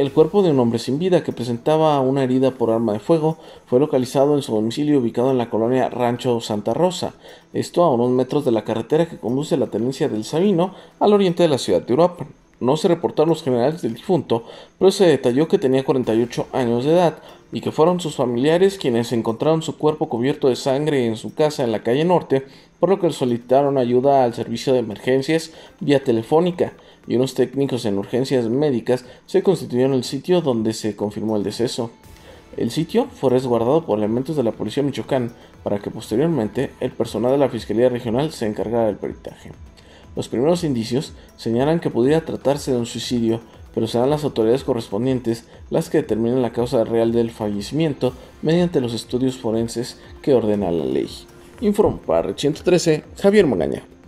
El cuerpo de un hombre sin vida que presentaba una herida por arma de fuego fue localizado en su domicilio ubicado en la colonia Rancho Santa Rosa, esto a unos metros de la carretera que conduce la tenencia del Sabino al oriente de la ciudad de Europa. No se reportaron los generales del difunto, pero se detalló que tenía 48 años de edad, y que fueron sus familiares quienes encontraron su cuerpo cubierto de sangre en su casa en la calle norte, por lo que solicitaron ayuda al servicio de emergencias vía telefónica y unos técnicos en urgencias médicas se constituyeron el sitio donde se confirmó el deceso. El sitio fue resguardado por elementos de la Policía Michoacán para que posteriormente el personal de la Fiscalía Regional se encargara del peritaje. Los primeros indicios señalan que pudiera tratarse de un suicidio, pero serán las autoridades correspondientes las que determinen la causa real del fallecimiento mediante los estudios forenses que ordena la ley. Informe para 113 Javier Magaña.